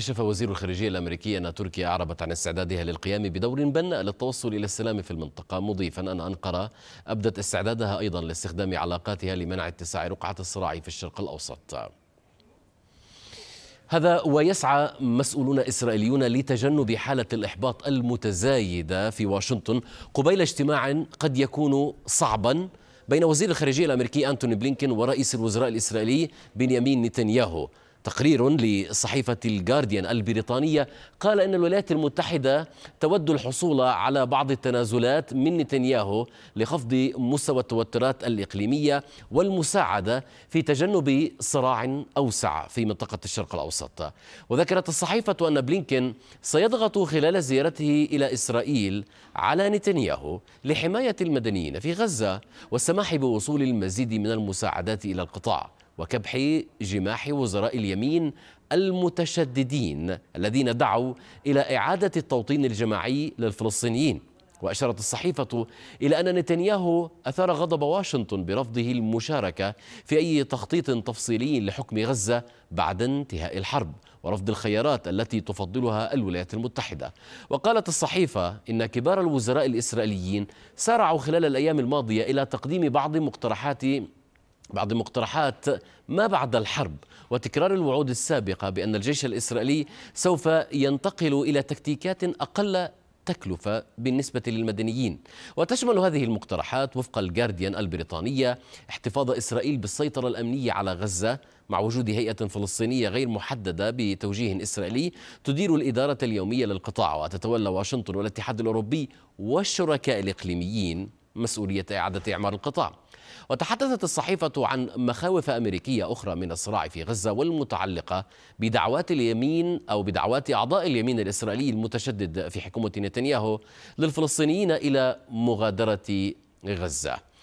كشف وزير الخارجية الأمريكي أن تركيا أعربت عن استعدادها للقيام بدور بناء للتوصل إلى السلام في المنطقة مضيفا أن أنقرة أبدت استعدادها أيضا لاستخدام علاقاتها لمنع اتساع رقعة الصراع في الشرق الأوسط هذا ويسعى مسؤولون إسرائيليون لتجنب حالة الإحباط المتزايدة في واشنطن قبيل اجتماع قد يكون صعبا بين وزير الخارجية الأمريكي أنتوني بلينكين ورئيس الوزراء الإسرائيلي بنيامين نتنياهو تقرير لصحيفة الجارديان البريطانية قال أن الولايات المتحدة تود الحصول على بعض التنازلات من نتنياهو لخفض مستوى التوترات الإقليمية والمساعدة في تجنب صراع أوسع في منطقة الشرق الأوسط وذكرت الصحيفة أن بلينكين سيضغط خلال زيارته إلى إسرائيل على نتنياهو لحماية المدنيين في غزة والسماح بوصول المزيد من المساعدات إلى القطاع وكبح جماح وزراء اليمين المتشددين الذين دعوا إلى إعادة التوطين الجماعي للفلسطينيين وأشارت الصحيفة إلى أن نتنياهو أثار غضب واشنطن برفضه المشاركة في أي تخطيط تفصيلي لحكم غزة بعد انتهاء الحرب ورفض الخيارات التي تفضلها الولايات المتحدة وقالت الصحيفة إن كبار الوزراء الإسرائيليين سارعوا خلال الأيام الماضية إلى تقديم بعض مقترحات بعض مقترحات ما بعد الحرب وتكرار الوعود السابقة بأن الجيش الإسرائيلي سوف ينتقل إلى تكتيكات أقل تكلفة بالنسبة للمدنيين وتشمل هذه المقترحات وفق الجارديان البريطانية احتفاظ إسرائيل بالسيطرة الأمنية على غزة مع وجود هيئة فلسطينية غير محددة بتوجيه إسرائيلي تدير الإدارة اليومية للقطاع وتتولى واشنطن والاتحاد الأوروبي والشركاء الإقليميين مسؤولية إعادة إعمار القطاع وتحدثت الصحيفة عن مخاوف أمريكية أخرى من الصراع في غزة والمتعلقة بدعوات اليمين أو بدعوات أعضاء اليمين الإسرائيلي المتشدد في حكومة نتنياهو للفلسطينيين إلى مغادرة غزة